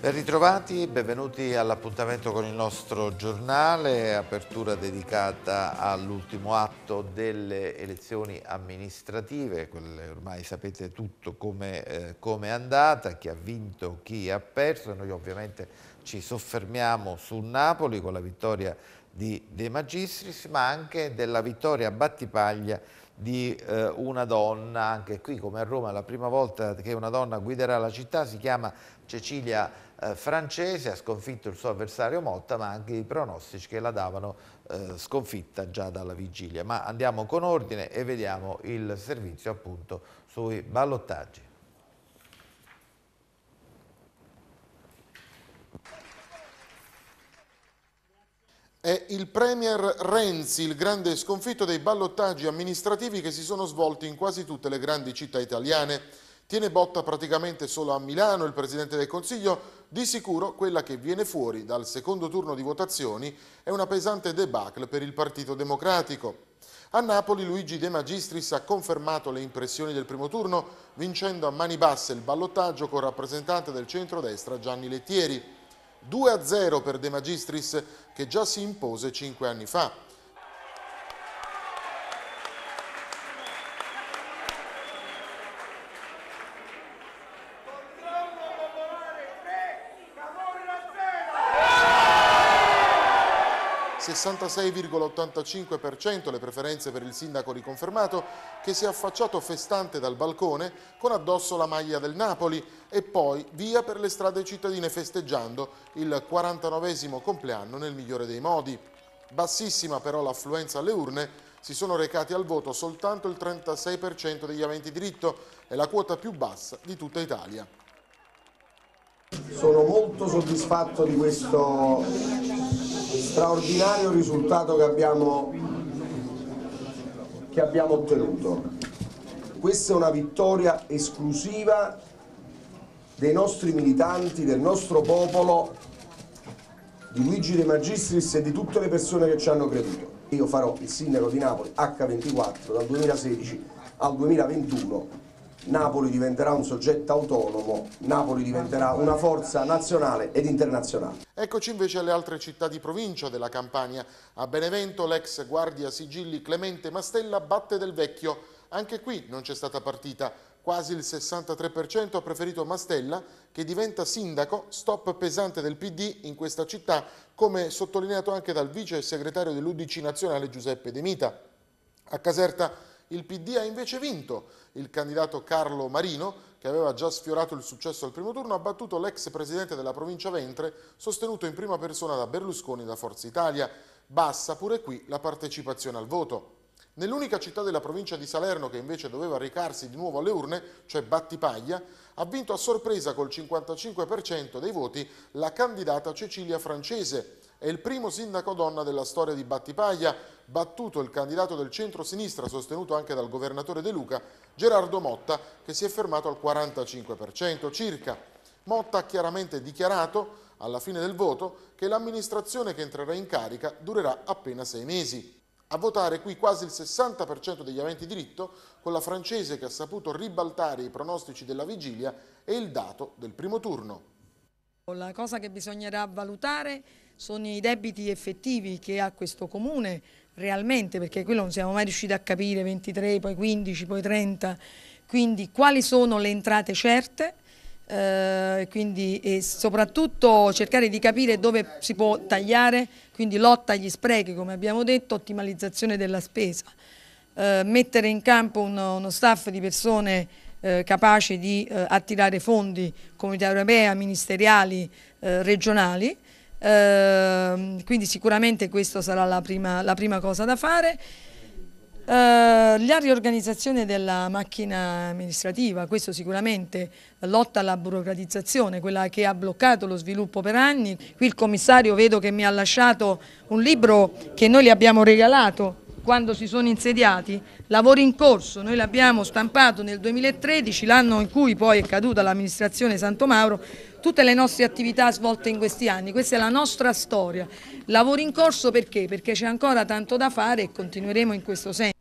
Ben ritrovati, benvenuti all'appuntamento con il nostro giornale, apertura dedicata all'ultimo atto delle elezioni amministrative, quelle ormai sapete tutto come eh, è andata, chi ha vinto, chi ha perso, noi ovviamente ci soffermiamo su Napoli con la vittoria di De Magistris, ma anche della vittoria a Battipaglia di eh, una donna, anche qui come a Roma, la prima volta che una donna guiderà la città, si chiama Cecilia eh, francese, ha sconfitto il suo avversario Motta, ma anche i pronostici che la davano eh, sconfitta già dalla vigilia. Ma andiamo con ordine e vediamo il servizio appunto sui ballottaggi. È il Premier Renzi il grande sconfitto dei ballottaggi amministrativi che si sono svolti in quasi tutte le grandi città italiane. Tiene botta praticamente solo a Milano il Presidente del Consiglio, di sicuro quella che viene fuori dal secondo turno di votazioni è una pesante debacle per il Partito Democratico. A Napoli Luigi De Magistris ha confermato le impressioni del primo turno vincendo a mani basse il ballottaggio col rappresentante del centrodestra Gianni Lettieri. 2-0 per De Magistris che già si impose 5 anni fa. 66,85% le preferenze per il sindaco riconfermato che si è affacciato festante dal balcone con addosso la maglia del Napoli e poi via per le strade cittadine festeggiando il 49 compleanno nel migliore dei modi. Bassissima però l'affluenza alle urne, si sono recati al voto soltanto il 36% degli aventi diritto e la quota più bassa di tutta Italia. Sono molto soddisfatto di questo straordinario risultato che abbiamo, che abbiamo ottenuto. Questa è una vittoria esclusiva dei nostri militanti, del nostro popolo, di Luigi De Magistris e di tutte le persone che ci hanno creduto. Io farò il sindaco di Napoli H24 dal 2016 al 2021 Napoli diventerà un soggetto autonomo, Napoli diventerà una forza nazionale ed internazionale. Eccoci invece alle altre città di provincia della Campania. A Benevento l'ex guardia sigilli Clemente Mastella batte del vecchio. Anche qui non c'è stata partita. Quasi il 63% ha preferito Mastella che diventa sindaco, stop pesante del PD in questa città, come sottolineato anche dal vice segretario dell'Udc nazionale Giuseppe De Mita. A Caserta il PD ha invece vinto. Il candidato Carlo Marino, che aveva già sfiorato il successo al primo turno, ha battuto l'ex presidente della provincia Ventre, sostenuto in prima persona da Berlusconi e da Forza Italia. Bassa pure qui la partecipazione al voto. Nell'unica città della provincia di Salerno che invece doveva recarsi di nuovo alle urne, cioè Battipaglia, ha vinto a sorpresa col 55% dei voti la candidata Cecilia Francese, è il primo sindaco donna della storia di Battipaglia, battuto il candidato del centro-sinistra sostenuto anche dal governatore De Luca, Gerardo Motta, che si è fermato al 45% circa. Motta ha chiaramente dichiarato alla fine del voto che l'amministrazione che entrerà in carica durerà appena sei mesi. A votare qui quasi il 60% degli aventi diritto, con la francese che ha saputo ribaltare i pronostici della vigilia e il dato del primo turno. La cosa che bisognerà valutare sono i debiti effettivi che ha questo comune realmente, perché quello non siamo mai riusciti a capire, 23, poi 15, poi 30, quindi quali sono le entrate certe, eh, quindi, e soprattutto cercare di capire dove si può tagliare, quindi lotta agli sprechi come abbiamo detto, ottimalizzazione della spesa, eh, mettere in campo uno, uno staff di persone eh, capaci di eh, attirare fondi comunità europea, ministeriali, eh, regionali Ehm, quindi sicuramente questa sarà la prima, la prima, cosa da fare. Eh, la riorganizzazione della macchina amministrativa, questo sicuramente lotta alla burocratizzazione, quella che ha bloccato lo sviluppo per anni. Qui il commissario vedo che mi ha lasciato un libro che noi gli abbiamo regalato quando si sono insediati, lavori in corso, noi l'abbiamo stampato nel 2013, l'anno in cui poi è caduta l'amministrazione Santo Mauro, tutte le nostre attività svolte in questi anni, questa è la nostra storia. Lavori in corso perché? Perché c'è ancora tanto da fare e continueremo in questo senso.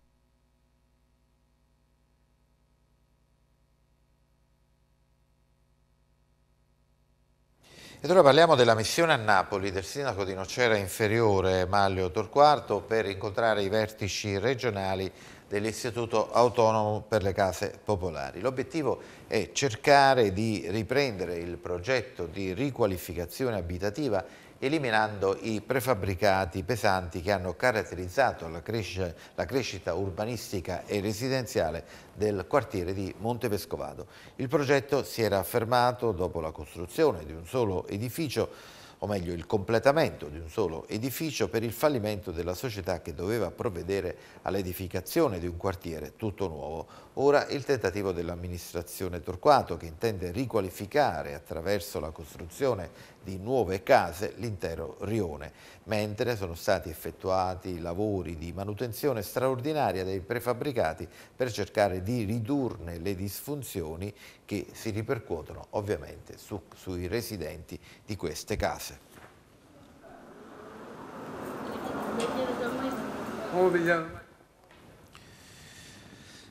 E ora parliamo della missione a Napoli del sindaco di Nocera Inferiore Maglio Torquato per incontrare i vertici regionali dell'Istituto Autonomo per le Case Popolari. L'obiettivo è cercare di riprendere il progetto di riqualificazione abitativa eliminando i prefabbricati pesanti che hanno caratterizzato la, crescita, la crescita urbanistica e residenziale del quartiere di Montepescovado. Il progetto si era fermato dopo la costruzione di un solo edificio o meglio il completamento di un solo edificio per il fallimento della società che doveva provvedere all'edificazione di un quartiere tutto nuovo. Ora il tentativo dell'amministrazione Torquato che intende riqualificare attraverso la costruzione di nuove case l'intero rione, mentre sono stati effettuati lavori di manutenzione straordinaria dei prefabbricati per cercare di ridurne le disfunzioni che si ripercuotono ovviamente su, sui residenti di queste case. Oh,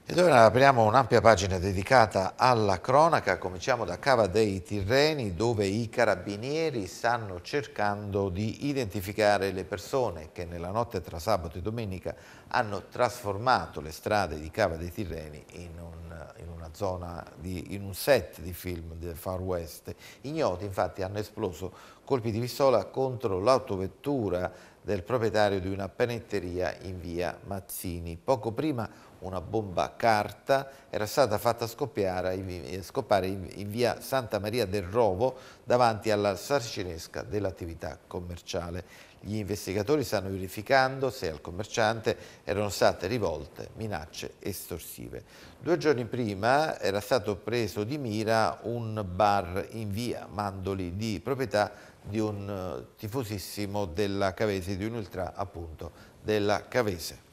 ed ora apriamo un'ampia pagina dedicata alla cronaca, cominciamo da Cava dei Tirreni dove i carabinieri stanno cercando di identificare le persone che nella notte tra sabato e domenica hanno trasformato le strade di Cava dei Tirreni in, un, in una zona, di, in un set di film del Far West. Ignoti infatti hanno esploso colpi di pistola contro l'autovettura del proprietario di una panetteria in via Mazzini. Poco prima una bomba a carta, era stata fatta scoppiare eh, in via Santa Maria del Rovo davanti alla sarcinesca dell'attività commerciale. Gli investigatori stanno verificando se al commerciante erano state rivolte minacce estorsive. Due giorni prima era stato preso di mira un bar in via Mandoli di proprietà di un eh, tifosissimo della Cavese, di un ultra appunto della Cavese.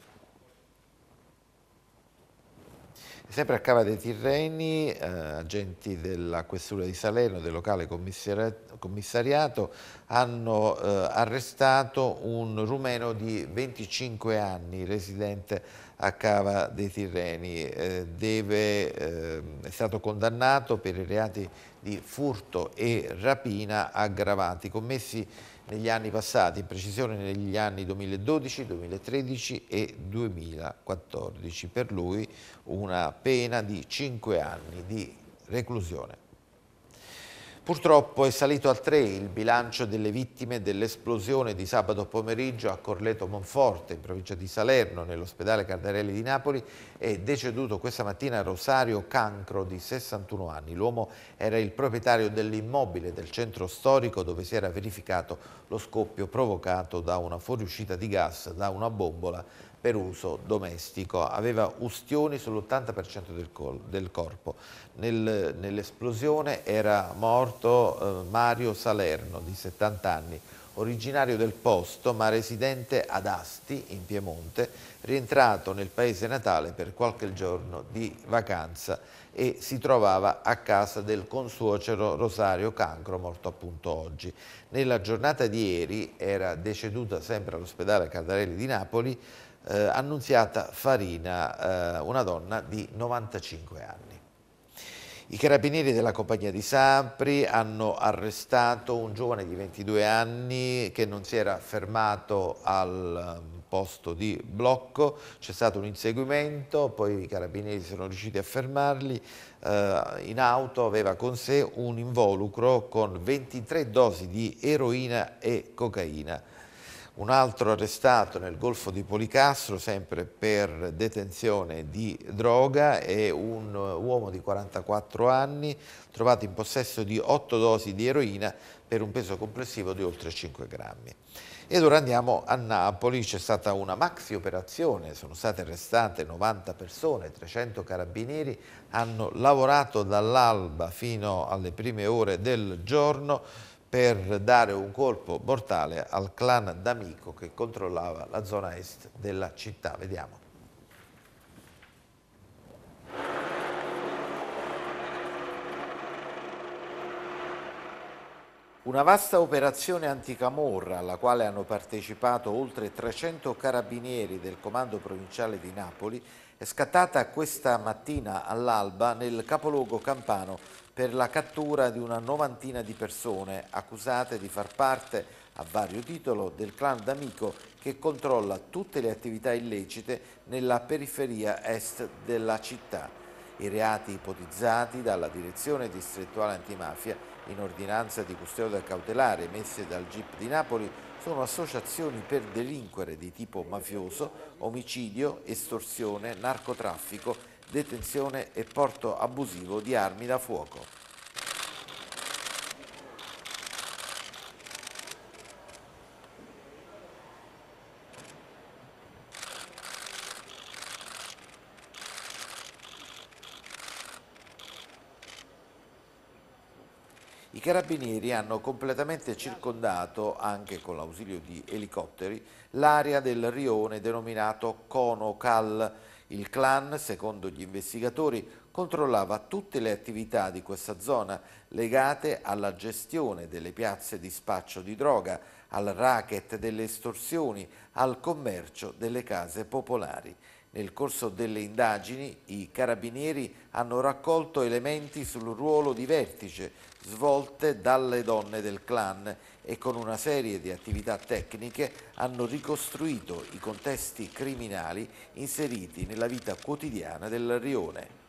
Sempre a Cava dei Tirreni, eh, agenti della Questura di Salerno, del locale commissariato, hanno eh, arrestato un rumeno di 25 anni, residente a Cava dei Tirreni. Eh, deve, ehm, è stato condannato per i reati di furto e rapina aggravati commessi negli anni passati, in precisione negli anni 2012, 2013 e 2014. Per lui una pena di 5 anni di reclusione. Purtroppo è salito al 3 il bilancio delle vittime dell'esplosione di sabato pomeriggio a Corleto Monforte, in provincia di Salerno, nell'ospedale Cardarelli di Napoli. È deceduto questa mattina Rosario Cancro, di 61 anni. L'uomo era il proprietario dell'immobile del centro storico dove si era verificato lo scoppio provocato da una fuoriuscita di gas da una bombola per uso domestico. Aveva ustioni sull'80% del, del, corpo. Nel, nell'esplosione era morto eh, Mario Salerno, di 70 anni, originario del posto ma residente ad Asti, in Piemonte, rientrato nel paese natale per qualche giorno di vacanza e si trovava a casa del consuocero Rosario Cancro, morto appunto oggi. Nella giornata di ieri era deceduta sempre all'ospedale Cardarelli di Napoli eh, Annunziata Farina, eh, una donna di 95 anni. I carabinieri della compagnia di Sapri hanno arrestato un giovane di 22 anni che non si era fermato al ehm, posto di blocco, c'è stato un inseguimento, poi i carabinieri sono riusciti a fermarli, eh, in auto aveva con sé un involucro con 23 dosi di eroina e cocaina un altro arrestato nel Golfo di Policastro, sempre per detenzione di droga, è un uomo di 44 anni trovato in possesso di 8 dosi di eroina per un peso complessivo di oltre 5 grammi. Ed ora andiamo a Napoli, c'è stata una maxi operazione, sono state arrestate 90 persone, 300 carabinieri hanno lavorato dall'alba fino alle prime ore del giorno per dare un colpo mortale al clan D'Amico che controllava la zona est della città. Vediamo. Una vasta operazione anticamorra alla quale hanno partecipato oltre 300 carabinieri del Comando Provinciale di Napoli è scattata questa mattina all'alba nel capoluogo campano per la cattura di una novantina di persone accusate di far parte a vario titolo del clan d'amico che controlla tutte le attività illecite nella periferia est della città. I reati ipotizzati dalla direzione distrettuale antimafia in ordinanza di custodia cautelare emesse dal GIP di Napoli sono associazioni per delinquere di tipo mafioso, omicidio, estorsione, narcotraffico, detenzione e porto abusivo di armi da fuoco. carabinieri hanno completamente circondato, anche con l'ausilio di elicotteri, l'area del rione denominato Cono Cal. Il clan, secondo gli investigatori, controllava tutte le attività di questa zona legate alla gestione delle piazze di spaccio di droga, al racket delle estorsioni, al commercio delle case popolari. Nel corso delle indagini i carabinieri hanno raccolto elementi sul ruolo di vertice svolte dalle donne del clan e con una serie di attività tecniche hanno ricostruito i contesti criminali inseriti nella vita quotidiana del rione.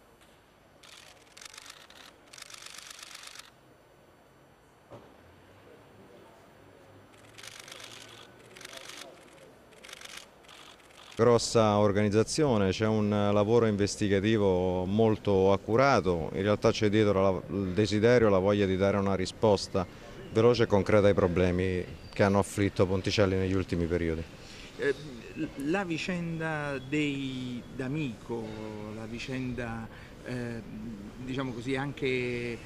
grossa organizzazione, c'è un lavoro investigativo molto accurato, in realtà c'è dietro il desiderio, la voglia di dare una risposta veloce e concreta ai problemi che hanno afflitto Ponticelli negli ultimi periodi. Eh, la vicenda dei D'Amico, la vicenda eh, diciamo così, anche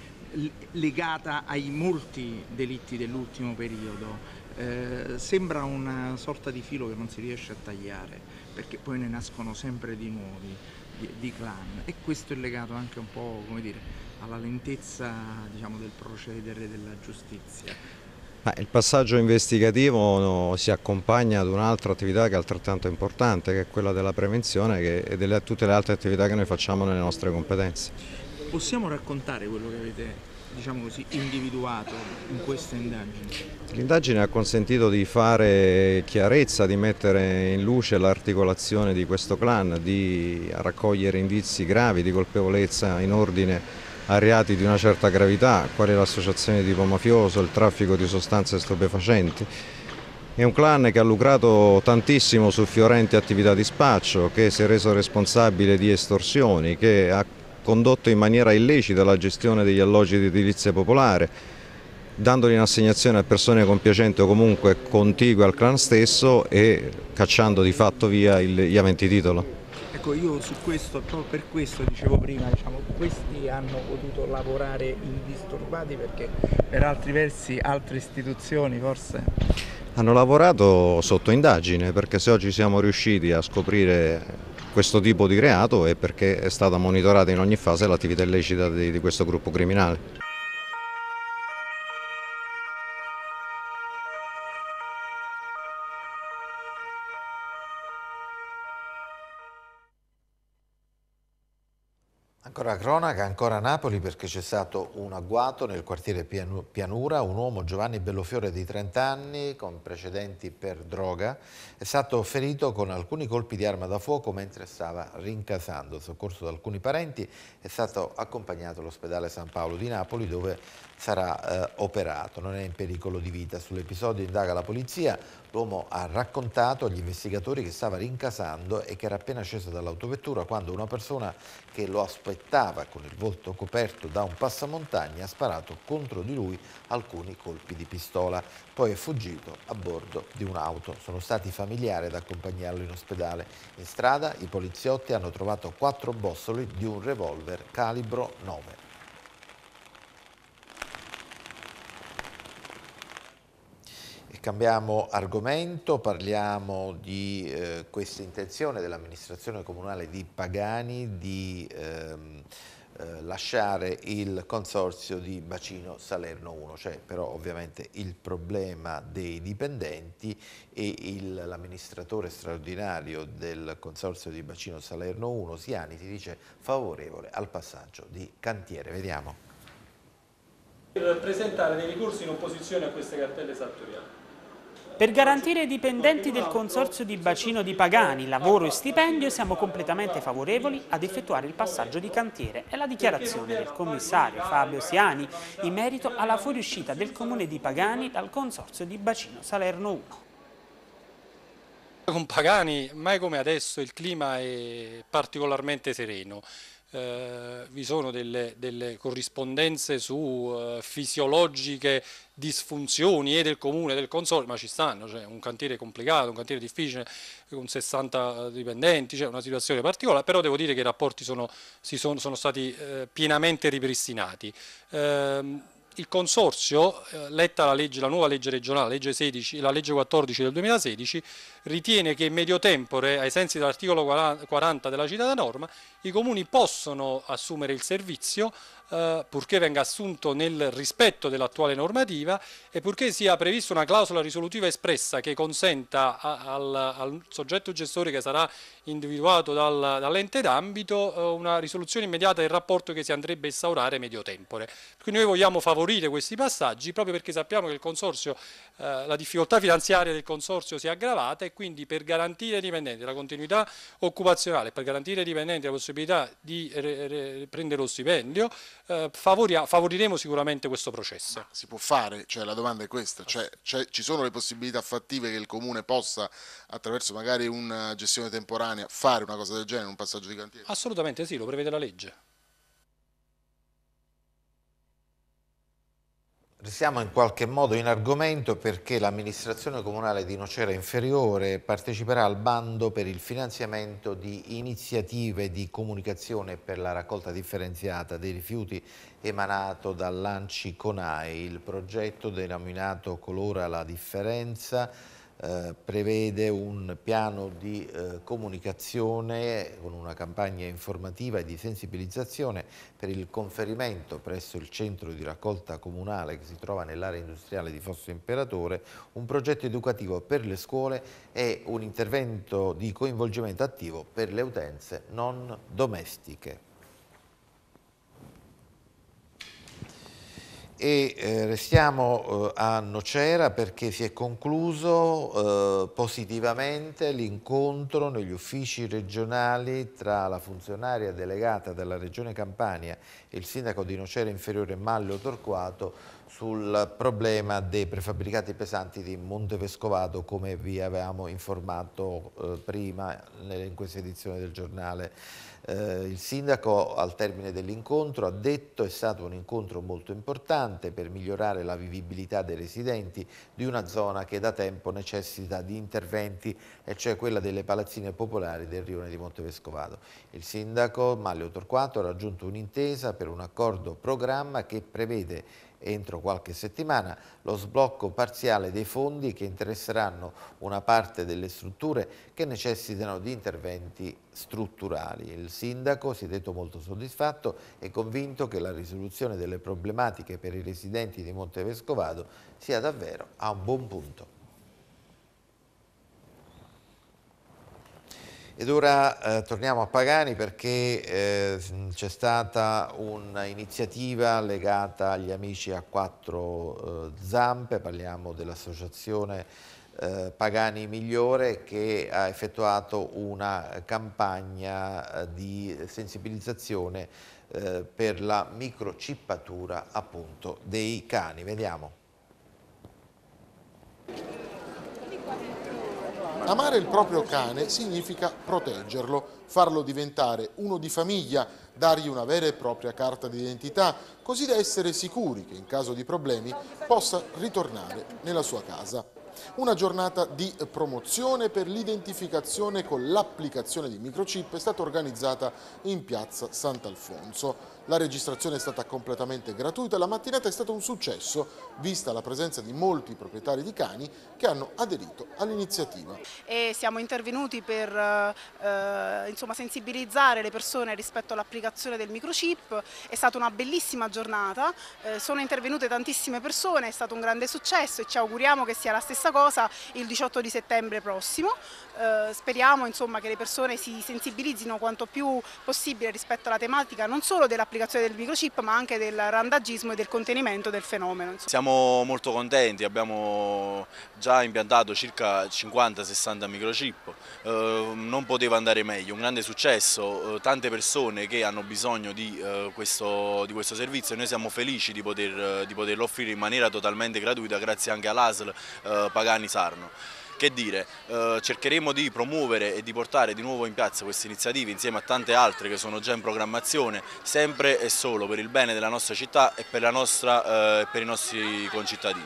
legata ai molti delitti dell'ultimo periodo, eh, sembra una sorta di filo che non si riesce a tagliare, perché poi ne nascono sempre di nuovi, di, di clan, e questo è legato anche un po', dire, alla lentezza diciamo, del procedere della giustizia. il passaggio investigativo si accompagna ad un'altra attività che è altrettanto importante, che è quella della prevenzione e delle, tutte le altre attività che noi facciamo nelle nostre competenze. Possiamo raccontare quello che avete diciamo così, individuato in questa indagine? L'indagine ha consentito di fare chiarezza, di mettere in luce l'articolazione di questo clan, di raccogliere indizi gravi di colpevolezza in ordine a reati di una certa gravità, quale l'associazione di tipo mafioso, il traffico di sostanze stupefacenti. È un clan che ha lucrato tantissimo su fiorenti attività di spaccio, che si è reso responsabile di estorsioni, che ha condotto in maniera illecita la gestione degli alloggi di edilizia popolare, dandoli in assegnazione a persone compiacenti o comunque contigue al clan stesso e cacciando di fatto via gli aventi titolo. Ecco, io su questo, proprio per questo dicevo prima, diciamo, questi hanno potuto lavorare indisturbati perché per altri versi altre istituzioni forse... Hanno lavorato sotto indagine perché se oggi siamo riusciti a scoprire questo tipo di reato e perché è stata monitorata in ogni fase l'attività illecita di, di questo gruppo criminale. Ancora cronaca, ancora Napoli perché c'è stato un agguato nel quartiere Pianura, un uomo Giovanni Bellofiore di 30 anni con precedenti per droga è stato ferito con alcuni colpi di arma da fuoco mentre stava rincasando, soccorso da alcuni parenti è stato accompagnato all'ospedale San Paolo di Napoli dove sarà eh, operato. Non è in pericolo di vita. Sull'episodio indaga la polizia. L'uomo ha raccontato agli investigatori che stava rincasando e che era appena sceso dall'autovettura quando una persona che lo aspettava con il volto coperto da un passamontagna ha sparato contro di lui alcuni colpi di pistola. Poi è fuggito a bordo di un'auto. Sono stati familiari ad accompagnarlo in ospedale. In strada i poliziotti hanno trovato quattro bossoli di un revolver calibro 9. Cambiamo argomento, parliamo di eh, questa intenzione dell'amministrazione comunale di Pagani di ehm, eh, lasciare il consorzio di Bacino Salerno 1, c'è cioè, però ovviamente il problema dei dipendenti e l'amministratore straordinario del consorzio di Bacino Salerno 1, Siani, si dice favorevole al passaggio di cantiere. Vediamo. Per presentare dei ricorsi in opposizione a queste cartelle esattoriali. Per garantire ai dipendenti del Consorzio di Bacino di Pagani lavoro e stipendio siamo completamente favorevoli ad effettuare il passaggio di cantiere. È la dichiarazione del commissario Fabio Siani in merito alla fuoriuscita del Comune di Pagani dal Consorzio di Bacino Salerno 1. Con Pagani, mai come adesso, il clima è particolarmente sereno eh, vi sono delle, delle corrispondenze su uh, fisiologiche disfunzioni e eh, del comune e del consorzio, ma ci stanno, cioè un cantiere complicato, un cantiere difficile, con 60 eh, dipendenti, c'è cioè una situazione particolare, però devo dire che i rapporti sono, sono, sono stati eh, pienamente ripristinati. Ehm, il Consorzio, eh, letta la, legge, la, nuova legge regionale, la legge, 16, la legge 14 del 2016, ritiene che in medio tempore, ai sensi dell'articolo 40 della citata norma, i comuni possono assumere il servizio eh, purché venga assunto nel rispetto dell'attuale normativa e purché sia prevista una clausola risolutiva espressa che consenta a, al, al, soggetto gestore che sarà individuato dal, dall'ente d'ambito eh, una risoluzione immediata del rapporto che si andrebbe a instaurare medio tempore. Quindi noi vogliamo favorire favorire questi passaggi proprio perché sappiamo che il eh, la difficoltà finanziaria del consorzio si è aggravata e quindi per garantire ai dipendenti la continuità occupazionale, per garantire ai dipendenti la possibilità di re, re, prendere lo stipendio, eh, favoriremo sicuramente questo processo. Ma si può fare, cioè, la domanda è questa, cioè, cioè, ci sono le possibilità fattive che il Comune possa attraverso magari una gestione temporanea fare una cosa del genere, un passaggio di cantiere? Assolutamente sì, lo prevede la legge. Restiamo in qualche modo in argomento perché l'amministrazione comunale di Nocera Inferiore parteciperà al bando per il finanziamento di iniziative di comunicazione per la raccolta differenziata dei rifiuti emanato dall'Anci Conai. Il progetto denominato Colora la differenza eh, prevede un piano di eh, comunicazione con una campagna informativa e di sensibilizzazione per il conferimento presso il centro di raccolta comunale che si trova nell'area industriale di Fosso Imperatore, un progetto educativo per le scuole e un intervento di coinvolgimento attivo per le utenze non domestiche. e eh, restiamo eh, a Nocera perché si è concluso eh, positivamente l'incontro negli uffici regionali tra la funzionaria delegata della Regione Campania e il sindaco di Nocera Inferiore Maglio Torquato sul problema dei prefabbricati pesanti di Montevescovado come vi avevamo informato eh, prima in questa edizione del giornale. Eh, il sindaco al termine dell'incontro ha detto è stato un incontro molto importante per migliorare la vivibilità dei residenti di una zona che da tempo necessita di interventi e cioè quella delle palazzine popolari del rione di Montevescovado. Il sindaco Maglio Torquato ha raggiunto un'intesa per un accordo programma che prevede entro qualche settimana lo sblocco parziale dei fondi che interesseranno una parte delle strutture che necessitano di interventi strutturali. Il sindaco si è detto molto soddisfatto e convinto che la risoluzione delle problematiche per i residenti di Montevescovado sia davvero a un buon punto. Ed ora eh, torniamo a Pagani perché eh, c'è stata un'iniziativa legata agli amici a quattro eh, zampe, parliamo dell'associazione eh, Pagani Migliore che ha effettuato una campagna eh, di sensibilizzazione per la microcippatura appunto dei cani. Vediamo. Amare il proprio cane significa proteggerlo, farlo diventare uno di famiglia, dargli una vera e propria carta d'identità, così da essere sicuri che in caso di problemi possa ritornare nella sua casa. Una giornata di promozione per l'identificazione con l'applicazione di microchip è stata organizzata in piazza Sant'Alfonso. La registrazione è stata completamente gratuita e la mattinata è stata un successo, vista la presenza di molti proprietari di cani che hanno aderito all'iniziativa. siamo intervenuti per eh, eh, insomma, sensibilizzare le persone rispetto all'applicazione del microchip, è stata una bellissima giornata, eh, sono intervenute tantissime persone, è stato un grande successo e ci auguriamo che sia la stessa cosa il 18 di settembre prossimo. Eh, speriamo insomma, che le persone si sensibilizzino quanto più possibile rispetto alla tematica non solo dell'applicazione dell'applicazione del microchip ma anche del randagismo e del contenimento del fenomeno. Insomma. Siamo molto contenti, abbiamo già impiantato circa 50-60 microchip, eh, non poteva andare meglio, un grande successo, eh, tante persone che hanno bisogno di, eh, questo, di, questo, servizio e noi siamo felici di, poter, di poterlo offrire in maniera totalmente gratuita grazie anche all'ASL eh, Pagani Sarno. Che dire, eh, cercheremo di promuovere e di portare di nuovo in piazza queste iniziative insieme a tante altre che sono già in programmazione, sempre e solo per il bene della nostra città e per, nostra, eh, per i nostri concittadini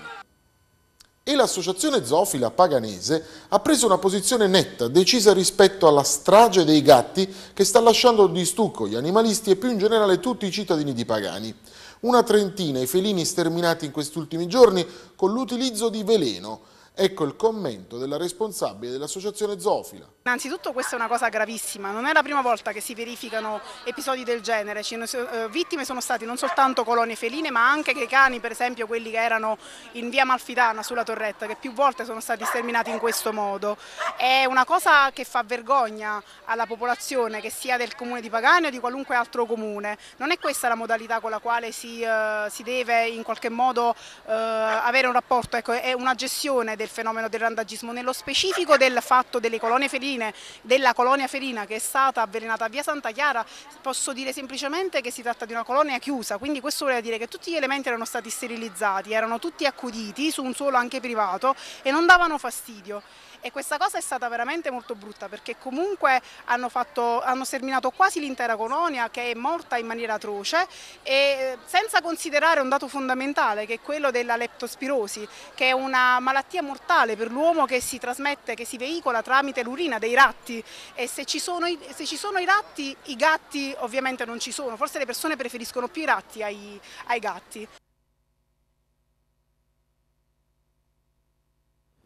e l'associazione zoofila paganese ha preso una posizione netta, decisa rispetto alla strage dei gatti che sta lasciando di stucco gli animalisti e più in generale tutti i cittadini di Pagani. Una trentina i felini sterminati in questi ultimi giorni con l'utilizzo di veleno. Ecco il commento della responsabile dell'associazione Zofila. Innanzitutto questa è una cosa gravissima, non è la prima volta che si verificano episodi del genere, eh, vittime sono state non soltanto colonie feline ma anche che cani, per esempio quelli che erano in via Malfitana sulla Torretta, che più volte sono stati sterminati in questo modo. È una cosa che fa vergogna alla popolazione, che sia del comune di Pagani o di qualunque altro comune. Non è questa la modalità con la quale si, eh, si deve in qualche modo eh, avere un rapporto, ecco, è una gestione Del del fenomeno del randagismo, nello specifico del fatto delle colonie ferine, della colonia ferina che è stata avvelenata a via Santa Chiara, posso dire semplicemente che si tratta di una colonia chiusa, quindi questo vuol dire che tutti gli elementi erano stati sterilizzati, erano tutti accuditi su un suolo anche privato e non davano fastidio e questa cosa è stata veramente molto brutta perché comunque hanno, fatto, hanno sterminato quasi l'intera colonia che è morta in maniera atroce e eh, senza considerare un dato fondamentale che è quello della leptospirosi che è una malattia mortale per l'uomo che si trasmette, che si veicola tramite l'urina dei ratti e se ci, sono, se ci, sono, i ratti i gatti ovviamente non ci sono, forse le persone preferiscono più i ratti ai, ai gatti.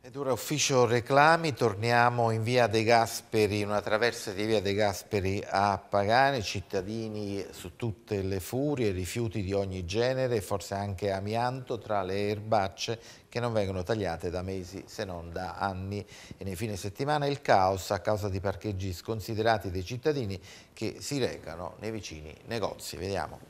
Ed ora ufficio reclami, torniamo in via De Gasperi, una traversa di via De Gasperi a Pagani, cittadini su tutte le furie, rifiuti di ogni genere, forse anche amianto tra le erbacce che non vengono tagliate da mesi se non da anni. E nei fine settimana il caos a causa di parcheggi sconsiderati dei cittadini che si recano nei vicini negozi. Vediamo.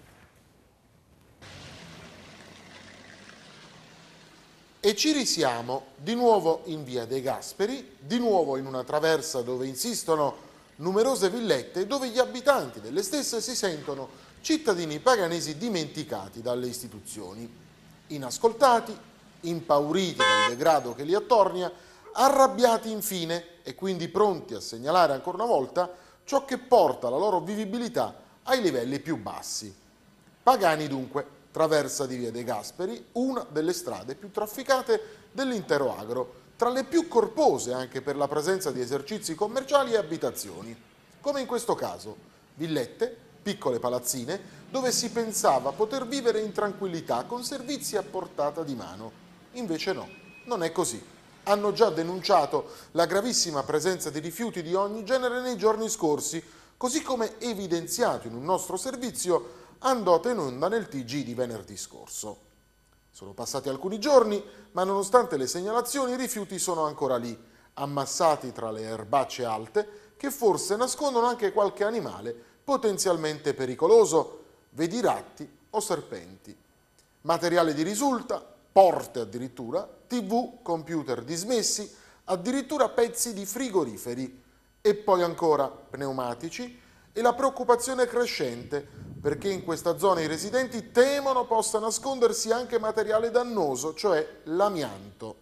e ci risiamo di nuovo in via De Gasperi, di nuovo in una traversa dove insistono numerose villette dove gli abitanti delle stesse si sentono cittadini paganesi dimenticati dalle istituzioni, inascoltati, impauriti dal degrado che li attornia, arrabbiati infine e quindi pronti a segnalare ancora una volta ciò che porta la loro vivibilità ai livelli più bassi. Pagani dunque Traversa di Via dei Gasperi, una delle strade più trafficate dell'intero agro, tra le più corpose anche per la presenza di esercizi commerciali e abitazioni, come in questo caso, villette, piccole palazzine, dove si pensava poter vivere in tranquillità con servizi a portata di mano. Invece no, non è così. Hanno già denunciato la gravissima presenza di rifiuti di ogni genere nei giorni scorsi, così come evidenziato in un nostro servizio andato in onda nel TG di venerdì scorso. Sono passati alcuni giorni, ma nonostante le segnalazioni i rifiuti sono ancora lì, ammassati tra le erbacce alte che forse nascondono anche qualche animale potenzialmente pericoloso, vedi ratti o serpenti. Materiale di risulta, porte addirittura, tv, computer dismessi, addirittura pezzi di frigoriferi e poi ancora pneumatici e la preoccupazione crescente perché in questa zona i residenti temono possa nascondersi anche materiale dannoso, cioè l'amianto.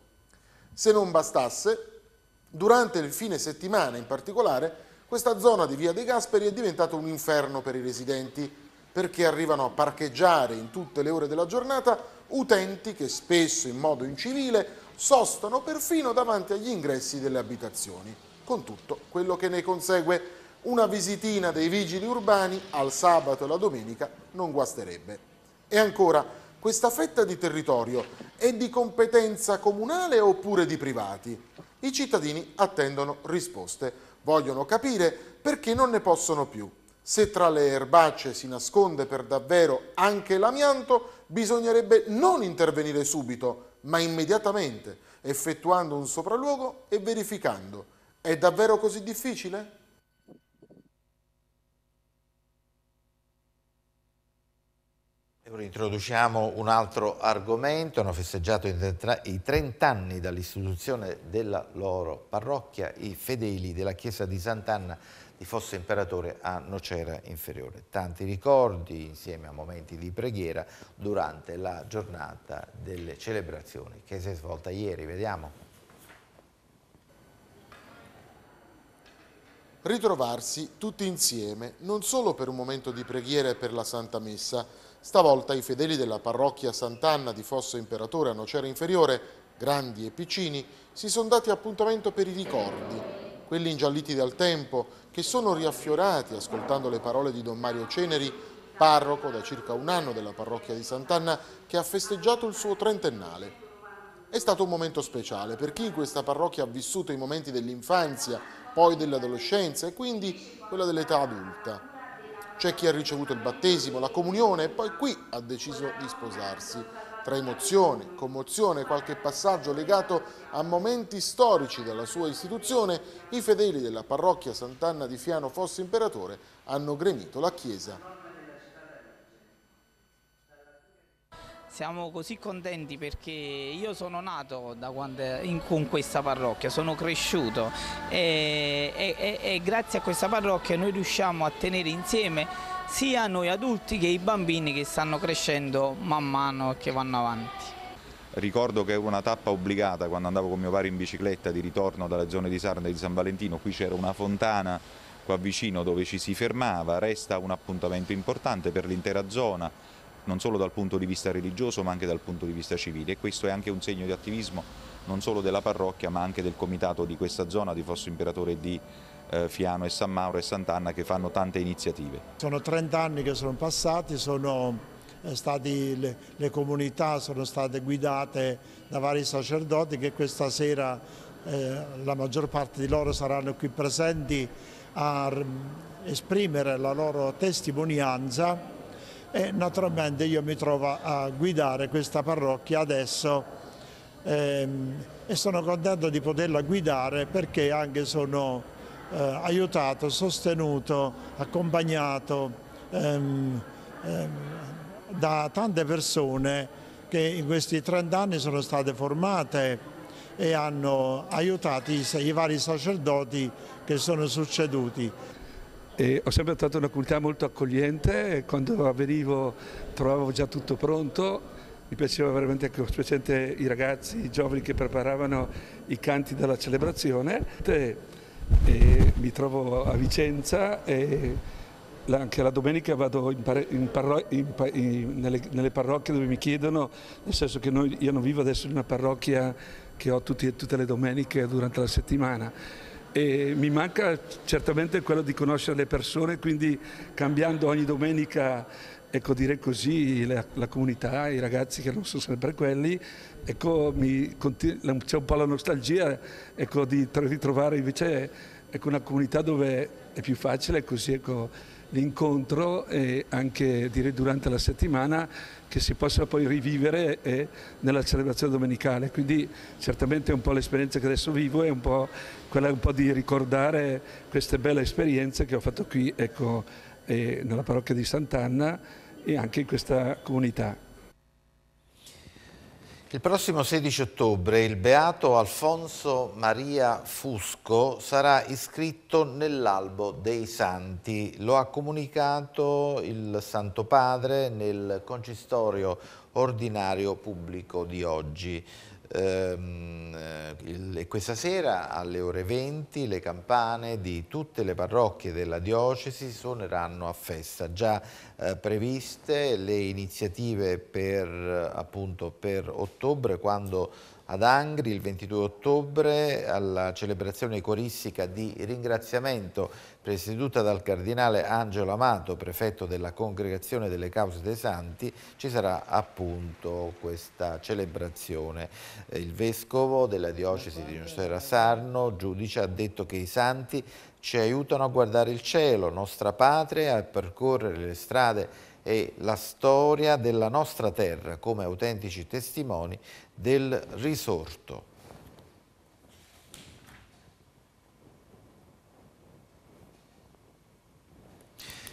Se non bastasse, durante il fine settimana in particolare, questa zona di Via De Gasperi è diventata un inferno per i residenti, perché arrivano a parcheggiare in tutte le ore della giornata utenti che spesso in modo incivile sostano perfino davanti agli ingressi delle abitazioni, con tutto quello che ne consegue una visitina dei vigili urbani al sabato e la domenica non guasterebbe. E ancora, questa fetta di territorio è di competenza comunale oppure di privati? I cittadini attendono risposte, vogliono capire perché non ne possono più. Se tra le erbacce si nasconde per davvero anche l'amianto, bisognerebbe non intervenire subito, ma immediatamente, effettuando un sopralluogo e verificando. È davvero così difficile? Ecco, introduciamo un altro argomento, hanno festeggiato i 30 anni dall'istituzione della loro parrocchia i fedeli della chiesa di Sant'Anna di Fosse Imperatore a Nocera Inferiore. Tanti ricordi insieme a momenti di preghiera durante la giornata delle celebrazioni che si è svolta ieri, vediamo. Ritrovarsi tutti insieme, non solo per un momento di preghiera e per la Santa Messa, Stavolta i fedeli della parrocchia Sant'Anna di Fosso Imperatore a Nocera Inferiore, grandi e piccini, si sono dati appuntamento per i ricordi, quelli ingialliti dal tempo, che sono riaffiorati ascoltando le parole di Don Mario Ceneri, parroco da circa un anno della parrocchia di Sant'Anna, che ha festeggiato il suo trentennale. È stato un momento speciale per chi in questa parrocchia ha vissuto i momenti dell'infanzia, poi dell'adolescenza e quindi quella dell'età adulta. C'è chi ha ricevuto il battesimo, la comunione e poi qui ha deciso di sposarsi. Tra emozione, commozione e qualche passaggio legato a momenti storici della sua istituzione, i fedeli della parrocchia Sant'Anna di Fiano Fosse Imperatore hanno gremito la chiesa Siamo così contenti perché io sono nato in, con questa parrocchia, sono cresciuto e, e, e grazie a questa parrocchia noi riusciamo a tenere insieme sia noi adulti che i bambini che stanno crescendo man mano e che vanno avanti. Ricordo che era una tappa obbligata quando andavo con mio padre in bicicletta di ritorno dalle zone di Sarna e di San Valentino, qui c'era una fontana qua vicino dove ci si fermava, resta un appuntamento importante per l'intera zona, non solo dal punto di vista religioso ma anche dal punto di vista civile e questo è anche un segno di attivismo non solo della parrocchia ma anche del comitato di questa zona di Fosso Imperatore di eh, Fiano e San Mauro e Sant'Anna che fanno tante iniziative. Sono 30 anni che sono passati, sono eh, stati, le, le comunità sono state guidate da vari sacerdoti che questa sera eh, la maggior parte di loro saranno qui presenti a mm, esprimere la loro testimonianza e naturalmente io mi trovo a guidare questa parrocchia adesso ehm, e sono contento di poterla guidare perché anche sono eh, aiutato, sostenuto, accompagnato ehm, ehm, da tante persone che in questi 30 anni sono state formate e hanno aiutato i, i vari sacerdoti che sono succeduti. E ho sempre trovato una comunità molto accogliente, quando venivo trovavo già tutto pronto, mi piaceva veramente anche specialmente i ragazzi, i giovani che preparavano i canti della celebrazione. E, e mi trovo a Vicenza e la, anche la domenica vado in pare, in parro, in, nelle, nelle, parrocchie dove mi chiedono, nel senso che noi, io non vivo adesso in una parrocchia che ho tutti, tutte le domeniche durante la settimana e mi manca certamente quello di conoscere le persone, quindi cambiando ogni domenica, ecco dire così, la, la comunità, i ragazzi che non sono sempre quelli, ecco, c'è un po' la nostalgia ecco, di ritrovare invece ecco, una comunità dove è più facile così. Ecco, l'incontro e anche direi durante la settimana che si possa poi rivivere eh, nella celebrazione domenicale. Quindi certamente un po' l'esperienza che adesso vivo è un po' quella un po' di ricordare queste belle esperienze che ho fatto qui ecco, eh, nella parrocchia di Sant'Anna e anche in questa comunità. Il prossimo 16 ottobre il beato Alfonso Maria Fusco sarà iscritto nell'albo dei santi. Lo ha comunicato il Santo Padre nel concistorio ordinario pubblico di oggi. Ehm, eh, e questa sera alle ore 20 le campane di tutte le parrocchie della diocesi suoneranno a festa. Già eh, previste le iniziative per, eh, appunto, per ottobre quando ad Angri il 22 ottobre alla celebrazione coristica di ringraziamento presieduta dal cardinale Angelo Amato, prefetto della Congregazione delle Cause dei Santi, ci sarà appunto questa celebrazione. Eh, il vescovo della diocesi di Nocera Sarno, giudice, ha detto che i santi ci aiutano a guardare il cielo, nostra patria, a percorrere le strade e la storia della nostra terra come autentici testimoni del risorto.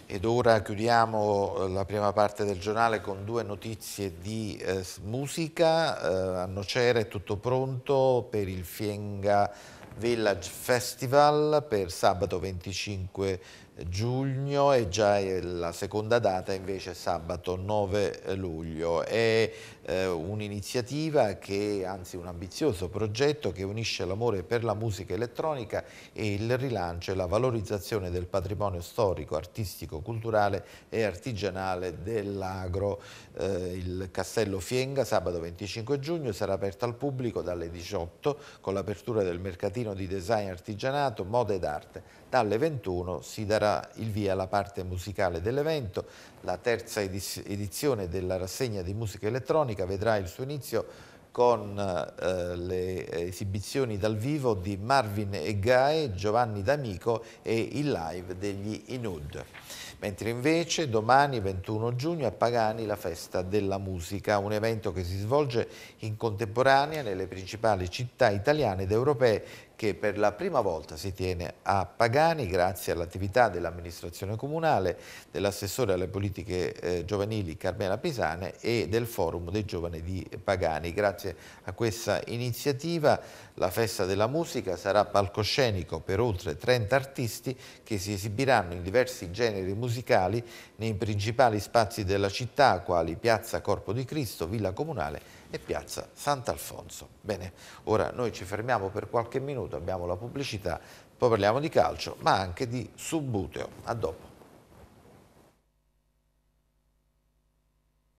Ed ora chiudiamo eh, la prima parte del giornale con due notizie di eh, musica. Eh, a Nocera è tutto pronto per il Fienga Village Festival per sabato 25 giugno e già la seconda data invece sabato 9 luglio e eh, un'iniziativa che, anzi un ambizioso progetto che unisce l'amore per la musica elettronica e il rilancio e la valorizzazione del patrimonio storico, artistico, culturale e artigianale dell'agro. Eh, il Castello Fienga sabato 25 giugno sarà aperto al pubblico dalle 18 con l'apertura del mercatino di design artigianato, moda ed arte. Dalle 21 si darà il via alla parte musicale dell'evento la terza edizione della rassegna di musica elettronica vedrà il suo inizio con eh, le esibizioni dal vivo di Marvin e Gae, Giovanni D'Amico e il live degli Inud. Mentre invece domani 21 giugno a Pagani la festa della musica, un evento che si svolge in contemporanea nelle principali città italiane ed europee che per la prima volta si tiene a Pagani grazie all'attività dell'amministrazione comunale, dell'assessore alle politiche eh, giovanili Carmela Pisane e del forum dei giovani di Pagani. Grazie a questa iniziativa la festa della musica sarà palcoscenico per oltre 30 artisti che si esibiranno in diversi generi musicali nei principali spazi della città quali Piazza Corpo di Cristo, Villa Comunale e piazza Sant'Alfonso. Bene, ora noi ci fermiamo per qualche minuto, abbiamo la pubblicità, poi parliamo di calcio, ma anche di Subbuteo. A dopo.